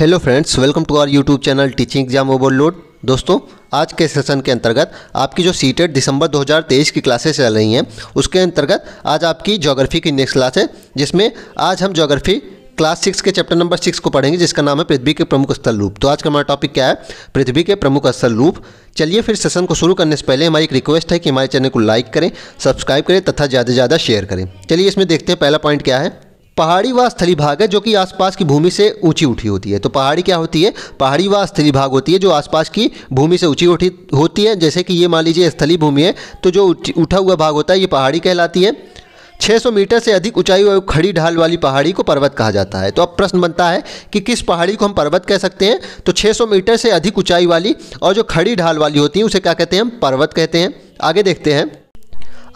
hello friends welcome to our YouTube channel teaching exam overload दोस्तों आज के session के अंतर्गत आपकी जो सीटेड दिसंबर 2023 की क्लासेस चल रही हैं उसके अंतर्गत आज आपकी ज्योग्राफी की नेक्स्ट क्लास है जिसमें आज हम ज्योग्राफी क्लास सिक्स के चैप्टर नंबर सिक्स को पढ़ेंगे जिसका नाम है पृथ्वी के प्रमुख स्थल रूप तो आज का हमारा टॉपिक क्या है पृथ्वी के प्रमुख स्थल रूप चलिए फिर सेशन को शुरू करने से पहले हमारी एक रिक्वेस्ट है कि हमारे चैनल को लाइक करें सब्सक्राइब करें तथा ज़्यादा से ज़्यादा शेयर करें चलिए इसमें देखते हैं पहला पॉइंट क्या है पहाड़ी व स्थली भाग है जो कि आसपास की भूमि से ऊंची उठी होती है तो पहाड़ी क्या होती है पहाड़ी व स्थली भाग होती है जो आसपास की भूमि से ऊंची उठी होती है जैसे कि ये मान लीजिए स्थली भूमि है तो जो उठा हुआ भाग होता है ये पहाड़ी कहलाती है 600 मीटर से अधिक ऊंचाई और खड़ी ढाल वाली पहाड़ी को पर्वत कहा जाता है तो अब प्रश्न बनता है कि किस पहाड़ी को हम पर्वत कह सकते हैं तो 600 मीटर से अधिक ऊंचाई वाली और जो खड़ी ढाल वाली होती है उसे क्या कहते हैं हम पर्वत कहते हैं आगे देखते हैं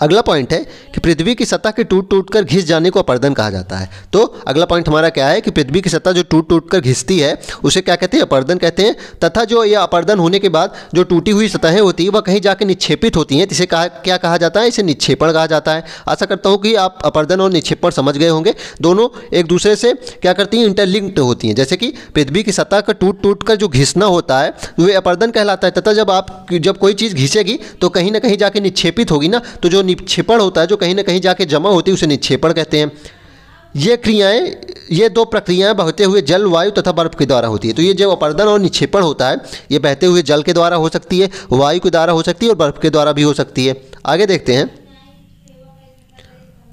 अगला पॉइंट है कि पृथ्वी की सतह के टूट टूट कर घिस जाने को अपर्दन कहा जाता है तो अगला पॉइंट हमारा क्या है कि पृथ्वी की सतह जो टूट टूट कर घिसती है उसे क्या कहते हैं अपर्दन कहते हैं तथा जो यह अपर्दन होने के बाद जो टूटी हुई सतहें होती है वह कहीं जाकर निक्षेपित होती हैं जिसे कहा क्या कहा जाता है इसे निक्षेपण कहा जाता है आशा करता हूँ कि आप अपर्दन और निक्षेपण समझ गए होंगे दोनों एक दूसरे से क्या करती हैं इंटरलिंक्ड होती हैं जैसे कि पृथ्वी की सतह का टूट टूट कर जो घिसना होता है तो वे अपर्दन कहलाता है तथा जब आप जब कोई चीज़ घिसेगी तो कहीं ना कहीं जाके निक्षेपित होगी ना तो जो निक्षेपण होता है जो कहीं ना कहीं जाके जमा होती है उसे निक्षेपण कहते हैं ये क्रियाएं ये दो प्रक्रियाएं बहते हुए जल वायु तथा बर्फ के द्वारा होती है तो ये जो अपर्दन और निक्षेपण होता है ये बहते हुए जल के द्वारा हो सकती है वायु के द्वारा हो सकती है और बर्फ के द्वारा भी हो सकती है आगे देखते हैं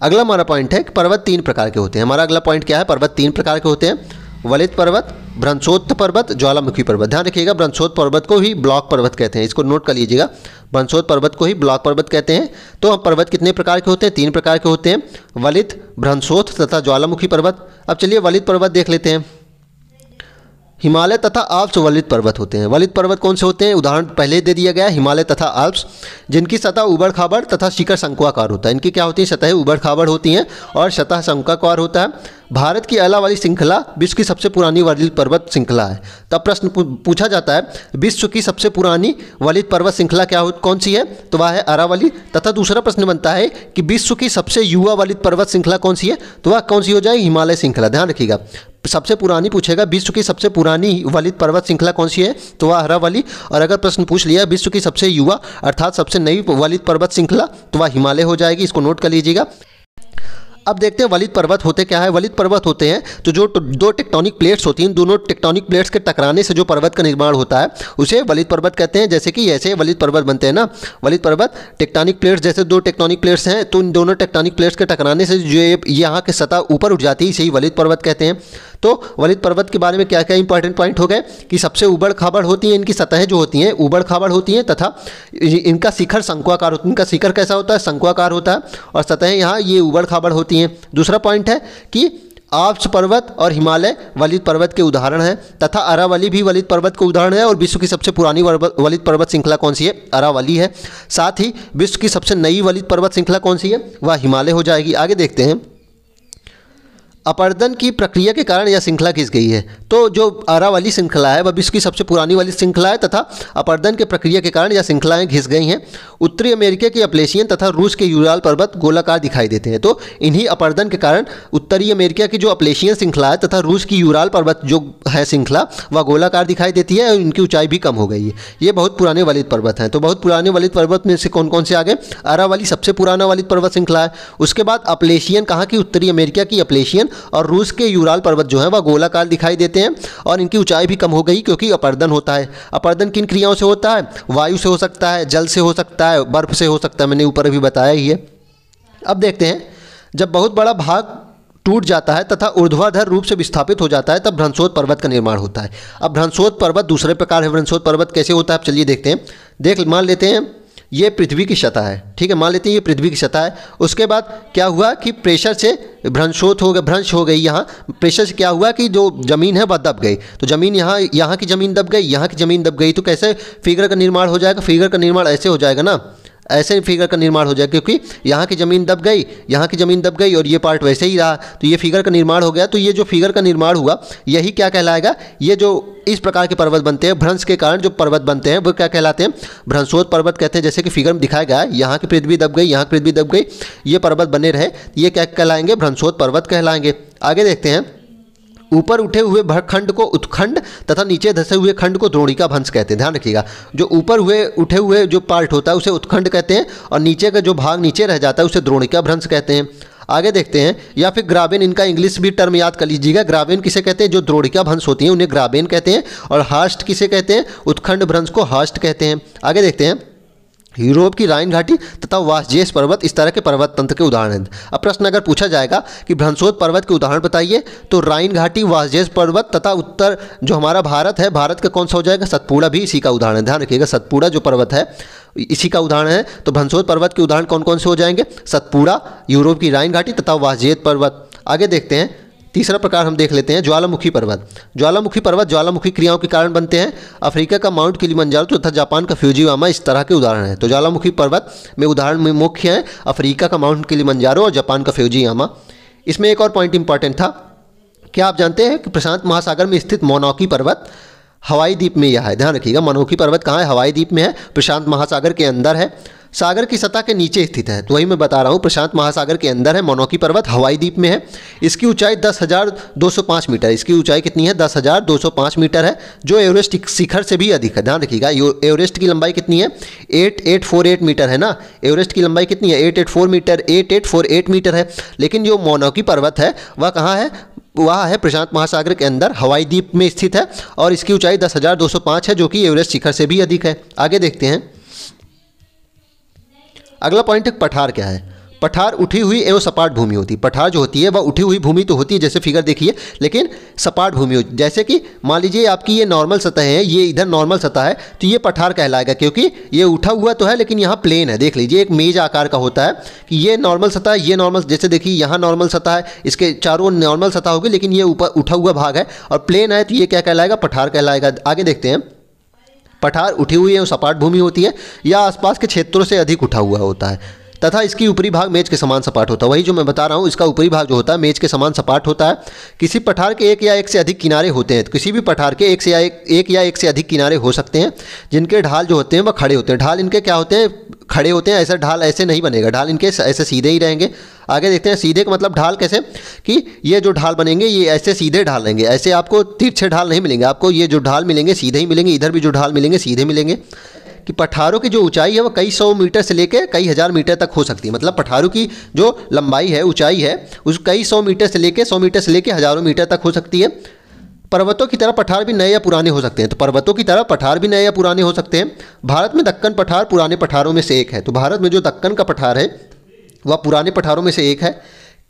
अगला हमारा पॉइंट है कि पर्वत तीन प्रकार के होते हैं हमारा अगला पॉइंट क्या है पर्वत तीन प्रकार के होते हैं वलित पर्वत भ्रंशोत्थ पर्वत ज्वालामुखी पर्वत ध्यान रखिएगा भ्रंशोत्थ पर्वत को ही ब्लॉक पर्वत कहते हैं इसको नोट कर लीजिएगा भ्रंशोत्थ पर्वत को ही ब्लॉक पर्वत कहते हैं तो हम पर्वत कितने प्रकार के होते हैं तीन प्रकार के होते हैं वलित भ्रंशोत्थ तथा ज्वालामुखी पर्वत अब चलिए वलित पर्वत देख लेते हैं हिमालय तथा आल्प्स वलित पर्वत होते हैं वलित पर्वत कौन से होते हैं उदाहरण पहले दे दिया गया हिमालय तथा आल्प्स जिनकी सतह उबड़ खाबड़ तथा शिखर शंकुआकार होता है इनकी क्या होती है सतह उबड़ खाबड़ होती हैं और सतह शंकुआकार होता है भारत की अला वाली श्रृंखला विश्व की सबसे पुरानी वलित पर्वत श्रृंखला है तब प्रश्न पूछा जाता है विश्व की सबसे पुरानी वलित पर्वत श्रृंखला क्या हो कौन सी है तो वह है अरावली तथा दूसरा प्रश्न बनता है कि विश्व की सबसे युवा वलित पर्वत श्रृंखला कौन सी है तो वह कौन सी हो जाएगी हिमालय श्रृंखला ध्यान रखिएगा सबसे पुरानी पूछेगा विश्व की सबसे पुरानी वलित पर्वत श्रृंखला कौन सी है तो वह हरा वाली और अगर प्रश्न पूछ लिया विश्व की सबसे युवा अर्थात सबसे नई वलित पर्वत श्रृंखला तो वह हिमालय हो जाएगी इसको नोट कर लीजिएगा अब देखते हैं वलित पर्वत होते क्या है वलित पर्वत होते हैं तो जो दो टेक्टोनिक प्लेट्स होती हैं दोनों टेक्टोनिक प्लेट्स के टकराने से जो पर्वत का निर्माण होता है उसे वलित पर्वत कहते हैं जैसे कि ऐसे वलित पर्वत बनते हैं ना वलित पर्वत टेक्टोनिक प्लेट्स जैसे दो टेक्टोनिक प्लेट्स हैं तो इन दोनों टेक्टोनिक प्लेट्स के टकराने से जो ये यहाँ की सतह ऊपर उठ जाती है इसे ही वलित पर्वत कहते हैं तो वलित पर्वत के बारे में क्या क्या इंपॉर्टेंट पॉइंट हो गए कि सबसे उबड़ खाबड़ होती हैं इनकी सतहें जो होती हैं उबड़ खाबड़ होती हैं तथा इनका शिखर शंकुआकार होता है इनका शिखर कैसा होता है शंकुआकार होता है और सतहें यहाँ ये उबड़ खाबड़ होती हैं दूसरा पॉइंट है कि आप्स पर्वत और हिमालय वलित पर्वत के उदाहरण हैं तथा अरावली भी वलित पर्वत का उदाहरण है और विश्व की सबसे पुरानी वलित पर्वत श्रृंखला कौन सी है अरावली है साथ ही विश्व की सबसे नई वलित पर्वत श्रृंखला कौन सी है वह हिमालय हो जाएगी आगे देखते हैं अपर्दन की प्रक्रिया के कारण यह श्रृंखला खींच गई है तो जो आरा वाली श्रृंखला है वह विश्व की सबसे पुरानी वाली श्रृंखला है तथा अपर्दन के प्रक्रिया के कारण यह श्रृंखलाएँ घिस गई हैं उत्तरी अमेरिका के अपलेशियन तथा रूस के यूराल पर्वत गोलाकार दिखाई देते हैं तो इन्हीं अपर्दन के कारण उत्तरी अमेरिका की जो अपलेशियन श्रृंखला है तथा रूस की यूराल पर्वत जो है श्रृंखला वह गोलाकार दिखाई देती है और इनकी ऊंचाई भी कम हो गई है ये बहुत पुराने वालिद पर्वत हैं तो बहुत पुराने वालिद पर्वत में से कौन कौन से आ गए आरा वाली सबसे पुराना वालिद पर्वत श्रृंखला है उसके बाद अपलेशियन कहाँ की उत्तरी अमेरिका की अपलेशियन और रूस के यूराल पर्वत जो है वह गोलाकार दिखाई देते हैं और इनकी ऊंचाई भी कम हो गई क्योंकि अपर्दन होता है अपर्दन किन क्रियाओं से होता है वायु से हो सकता है जल से हो सकता है बर्फ से हो सकता है मैंने ऊपर अभी बताया ही है अब देखते हैं जब बहुत बड़ा भाग टूट जाता है तथा ऊर्ध्वाधर रूप से विस्थापित हो जाता है तब भ्रंशोद पर्वत का निर्माण होता है अब भ्रंशोद पर्वत दूसरे प्रकार है भ्रंशोद पर्वत कैसे होता है आप चलिए देखते हैं देख मान लेते हैं ये पृथ्वी की सतह है ठीक है मान लेते हैं ये पृथ्वी की सतह है उसके बाद क्या हुआ कि प्रेशर से भ्रंशोत हो गया भ्रंश हो गई यहाँ प्रेशर से क्या हुआ कि जो ज़मीन है वह दब गई तो ज़मीन यहाँ यहाँ की ज़मीन दब गई यहाँ की ज़मीन दब गई तो कैसे फिगर का निर्माण हो जाएगा फिगर का निर्माण ऐसे हो जाएगा ना ऐसे फिगर का निर्माण हो जाए क्योंकि यहाँ की ज़मीन दब गई यहाँ की ज़मीन दब गई और ये पार्ट वैसे ही रहा तो ये फिगर का निर्माण हो गया तो ये जो फिगर का निर्माण हुआ यही क्या कहलाएगा ये जो इस प्रकार के पर्वत बनते हैं भ्रंश के कारण जो पर्वत बनते हैं वो क्या कहलाते हैं भ्रंशोत पर्वत कहते हैं जैसे कि फिगर में दिखाया गया यहाँ की पृथ्वी दब गई यहाँ की पृथ्वी दब गई ये पर्वत बने रहे ये क्या कहलाएंगे भ्रंशोत पर्वत कहलाएंगे आगे देखते हैं ऊपर उठे हुए खंड को उत्खंड तथा नीचे धसे हुए खंड को द्रोणिका भंस कहते हैं ध्यान रखिएगा जो ऊपर हुए उठे हुए जो पार्ट होता है उसे उत्खंड कहते हैं और नीचे का जो भाग नीचे रह जाता है उसे द्रोणिका भ्रंश कहते हैं आगे देखते हैं या फिर ग्राबेन इनका इंग्लिश भी टर्म याद कर लीजिएगा ग्राबेन किसे कहते हैं जो द्रोड़िका भंश होती है उन्हें ग्राबेन कहते हैं और हास्ट किसे कहते हैं उत्खंड भ्रंश को हास्ट कहते हैं आगे देखते हैं यूरोप की राइन घाटी तथा वासजेस पर्वत इस तरह के पर्वत तंत्र के उदाहरण हैं अब प्रश्न अगर पूछा जाएगा कि भ्रंशोद पर्वत के उदाहरण बताइए तो राइन घाटी वासजेस पर्वत तथा उत्तर जो हमारा भारत है भारत का कौन सा हो जाएगा सतपुड़ा भी इसी का उदाहरण है ध्यान रखिएगा सतपुड़ा जो पर्वत है इसी का उदाहरण है तो भंसोद पर्वत के उदाहरण कौन कौन से हो जाएंगे सतपुड़ा यूरोप की राइन घाटी तथा वासजेत पर्वत आगे देखते हैं तीसरा प्रकार हम देख लेते हैं ज्वालामुखी पर्वत ज्वालामुखी पर्वत ज्वालामुखी क्रियाओं के कारण बनते हैं अफ्रीका का माउंट किलिमंजारो तथा जापान का फ्यूजीवामा इस तरह के उदाहरण हैं तो ज्वालामुखी पर्वत में उदाहरण में मुख्य हैं अफ्रीका का माउंट किलिमंजारो और जापान का फ्यूजीवामा इसमें एक और पॉइंट इंपॉर्टेंट था क्या आप जानते हैं कि प्रशांत महासागर में स्थित मोनौकी पर्वत हवाई द्वीप में यह है ध्यान रखिएगा मनोखी पर्वत कहाँ है हवाई द्वीप में है प्रशांत महासागर के अंदर है सागर की सतह के नीचे स्थित है तो वही मैं बता रहा हूँ प्रशांत महासागर के अंदर है मनोखी पर्वत हवाई द्वीप में है इसकी ऊंचाई 10,205 मीटर इसकी ऊंचाई कितनी है 10,205 मीटर है जो एवरेस्ट शिखर से भी अधिक है ध्यान रखिएगा एवरेस्ट की लंबाई कितनी है 8848 मीटर है ना एवरेस्ट की लंबाई कितनी है एट मीटर एट मीटर है लेकिन जो मोनौकी पर्वत है वह कहाँ है वहाँ है प्रशांत महासागर के अंदर हवाई द्वीप में स्थित है और इसकी ऊंचाई 10,205 है जो कि एवरेस्ट शिखर से भी अधिक है आगे देखते हैं अगला पॉइंट है पठार क्या है पठार उठी हुई एवं सपाट भूमि होती है पठार जो होती है वह उठी हुई भूमि तो होती है जैसे फिगर देखिए लेकिन सपाट भूमि होती जैसे कि मान लीजिए आपकी ये नॉर्मल सतह है ये इधर नॉर्मल सतह है तो ये पठार कहलाएगा क्योंकि ये उठा हुआ तो है लेकिन यहाँ प्लेन है देख लीजिए एक मेज आकार का होता है कि ये नॉर्मल सतह ये नॉर्मल जैसे देखिए यहाँ नॉर्मल सतह है इसके चारों नॉर्मल सतह होगी लेकिन ये ऊपर उठा हुआ भाग है और प्लेन है तो ये क्या कहलाएगा पठार कहलाएगा आगे देखते हैं पठार उठी हुई है सपाट भूमि होती है या आसपास के क्षेत्रों से अधिक उठा हुआ होता है तथा इसकी ऊपरी भाग मेज के समान सपाट होता है वही जो मैं बता रहा हूँ इसका ऊपरी भाग जो होता है मेज के समान सपाट होता है किसी पठार के एक या एक से अधिक किनारे होते हैं तो किसी भी पठार के एक से या एक, या एक से अधिक किनारे हो सकते हैं जिनके ढाल जो होते हैं वह खड़े होते हैं ढाल इनके क्या होते हैं खड़े होते हैं ऐसा ढाल ऐसे नहीं बनेगा ढाल इनके ऐसे सीधे ही रहेंगे आगे देखते हैं सीधे का मतलब ढाल कैसे कि ये जो ढाल बनेंगे ये ऐसे सीधे ढाल रहेंगे ऐसे आपको तिरछे ढाल नहीं मिलेंगे आपको ये जो ढाल मिलेंगे सीधे ही मिलेंगे इधर भी जो ढाल मिलेंगे सीधे मिलेंगे कि पठारों की जो ऊंचाई है वो कई सौ मीटर से लेकर कई हज़ार मीटर तक हो सकती है मतलब पठारों की जो लंबाई है ऊंचाई है उस कई सौ मीटर से लेकर सौ मीटर से लेकर हज़ारों मीटर तक हो सकती है पर्वतों की तरह पठार भी नए या पुराने हो सकते हैं तो पर्वतों की तरह पठार भी नए या पुराने हो सकते हैं भारत में दक्कन पठार पुराने पठारों में से एक है तो भारत में जो दक्कन का पठार है वह पुराने पठारों में से एक है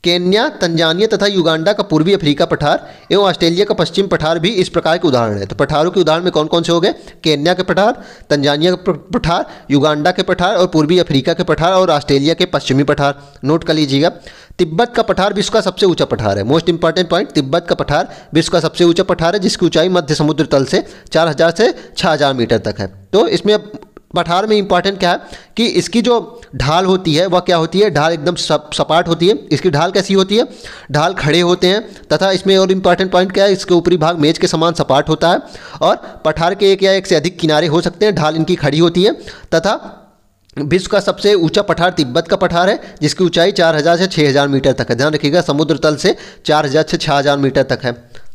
केन्या तंजानिया तथा युगांडा का पूर्वी अफ्रीका पठार एवं ऑस्ट्रेलिया का पश्चिम पठार भी इस प्रकार के उदाहरण है तो पठारों के उदाहरण में कौन कौन से हो गए केन्या के पठार तंजानिया के पठार युगांडा के पठार और पूर्वी अफ्रीका के पठार और ऑस्ट्रेलिया के पश्चिमी पठार नोट कर लीजिएगा तिब्बत का पठार विश्व का सबसे ऊंचा पठार है मोस्ट इंपॉर्टेंट पॉइंट तिब्बत का पठार विश्व का सबसे ऊंचा पठार है जिसकी ऊंचाई मध्य समुद्र तल से चार से छः मीटर तक है तो इसमें अब पठार में इंपॉर्टेंट क्या है कि इसकी जो ढाल होती है वह क्या होती है ढाल एकदम सप, सपाट होती है इसकी ढाल कैसी होती है ढाल खड़े होते हैं तथा इसमें और इम्पॉर्टेंट पॉइंट क्या है इसके ऊपरी भाग मेज के समान सपाट होता है और पठार के एक या एक से अधिक किनारे हो सकते हैं ढाल इनकी खड़ी होती है तथा विश्व का सबसे ऊंचा पठार तिब्बत का पठार है जिसकी ऊंचाई 4000 से 6000 मीटर तक है ध्यान रखिएगा समुद्र तल से 4000 से 6000 मीटर तक है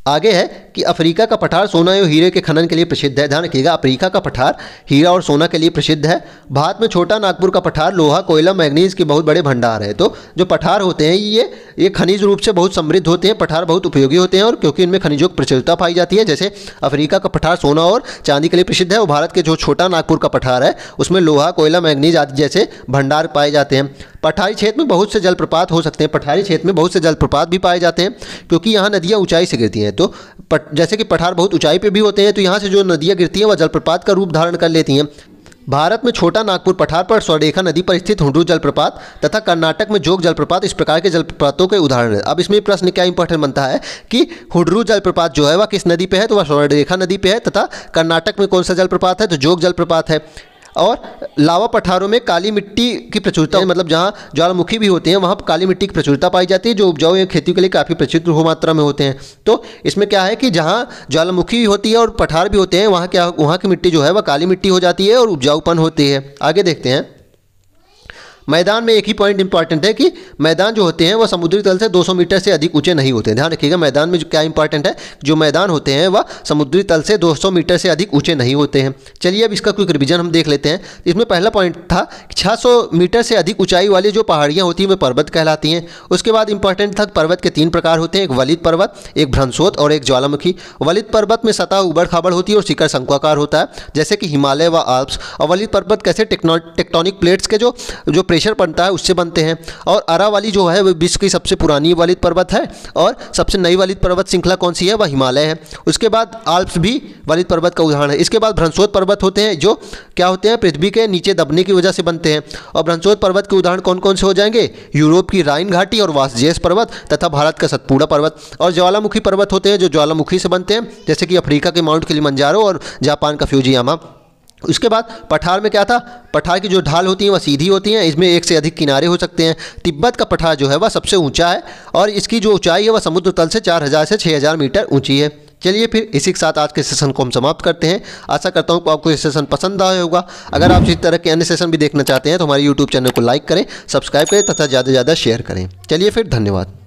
आगे है कि अफ्रीका का पठार सोना और हीरे के खनन के लिए प्रसिद्ध है ध्यान रखिएगा अफ्रीका का पठार हीरा और सोना के लिए प्रसिद्ध है भारत में छोटा नागपुर का पठार लोहा कोयला मैग्नीज के बहुत बड़े भंडार है तो जो पठार होते हैं ये ये खनिज रूप से बहुत समृद्ध होते हैं पठार बहुत उपयोगी होते हैं और क्योंकि इनमें खनिजों की प्रचुरता पाई जाती है जैसे अफ्रीका का पठार सोना और चांदी के लिए प्रसिद्ध है और भारत के जो छोटा नागपुर का पठार है उसमें लोहा कोयला मैग्नीज आदि जैसे भंडार पाए जाते हैं पठारी क्षेत्र में बहुत से जलप्रपात हो सकते हैं पठारी क्षेत्र में बहुत से जलप्रपात भी पाए जाते हैं क्योंकि यहाँ नदियाँ ऊंचाई से गिरती हैं तो जैसे कि पठार बहुत ऊंचाई पर भी होते हैं तो यहाँ से जो नदियाँ गिरती हैं वह जलप्रपात का रूप धारण कर लेती हैं भारत में छोटा नागपुर पठार पर स्वरेखा नदी पर स्थित हुडू जलप्रपात तथा कर्नाटक में जोग जलप्रपात इस प्रकार के जलप्रपातों के उदाहरण हैं अब इसमें प्रश्न क्या इंपॉर्टेंट बनता है कि हुडरू जलप्रपात जो है वह किस नदी पे है तो वह स्वरेखा नदी पे है तथा कर्नाटक में कौन सा जलप्रपात है तो जोग जलप्रपात है और लावा पठारों में काली मिट्टी की प्रचुरता तो मतलब जहाँ ज्वालामुखी भी होते हैं वहाँ काली मिट्टी की प्रचुरता पाई जाती है जो उपजाऊ या खेती के लिए काफ़ी प्रचुर मात्रा में होते हैं तो इसमें क्या है कि जहाँ ज्वालामुखी होती है और पठार भी होते हैं वहाँ क्या वहाँ की मिट्टी जो है वह काली मिट्टी हो जाती है और उपजाऊपन होती है आगे देखते हैं मैदान में एक ही पॉइंट इंपॉर्टेंट है कि मैदान जो होते हैं वह समुद्री तल से 200 मीटर से अधिक ऊंचे नहीं होते ध्यान रखिएगा मैदान में जो क्या इंपॉर्टेंट है जो मैदान होते हैं वह समुद्री तल से 200 मीटर से अधिक ऊंचे नहीं होते हैं चलिए अब इसका क्विक रिविजन हम देख लेते हैं इसमें पहला पॉइंट था कि मीटर से अधिक ऊंचाई वाली जो पहाड़ियाँ होती हैं वे पर्वत कहलाती हैं उसके बाद इंपॉर्टेंट था पर्वत के तीन प्रकार होते हैं एक वलित पर्वत एक भ्रंसोत और एक ज्वालामुखी वलित पर्वत में सतह उबड़ खाबड़ होती है और शिखर शंकुआकार होता है जैसे कि हिमालय व आल्प्स और वलित पर्वत कैसे टेक्टोनिक प्लेट्स के जो जो प्रेशर बनता है उससे बनते हैं और अरावाली जो है वह विश्व की सबसे पुरानी वालित पर्वत है और सबसे नई वालित पर्वत श्रृंखला कौन सी है वह हिमालय है उसके बाद आल्प्स भी वालित पर्वत का उदाहरण है इसके बाद भ्रंसोत पर्वत होते हैं जो क्या होते हैं पृथ्वी के नीचे दबने की वजह से बनते हैं और भ्रंसोत पर्वत के उदाहरण कौन कौन से हो जाएंगे यूरोप की राइन घाटी और वासजेस पर्वत तथा भारत का सतपुड़ा पर्वत और ज्वालामुखी पर्वत होते हैं जो ज्वालामुखी से बनते हैं जैसे कि अफ्रीका के माउंट के और जापान का फ्यूजियामा उसके बाद पठार में क्या था पठार की जो ढाल होती हैं वह सीधी होती हैं इसमें एक से अधिक किनारे हो सकते हैं तिब्बत का पठार जो है वह सबसे ऊंचा है और इसकी जो ऊंचाई है वह समुद्र तल से 4000 से 6000 मीटर ऊंची है चलिए फिर इसी के साथ आज के सेशन को हम समाप्त करते हैं आशा करता हूँ कि आपको ये सेशन पसंद आया होगा अगर आप इस तरह के अन्य सेशन भी देखना चाहते हैं तो हमारे यूट्यूब चैनल को लाइक करें सब्सक्राइब करें तथा ज़्यादा से ज़्यादा शेयर करें चलिए फिर धन्यवाद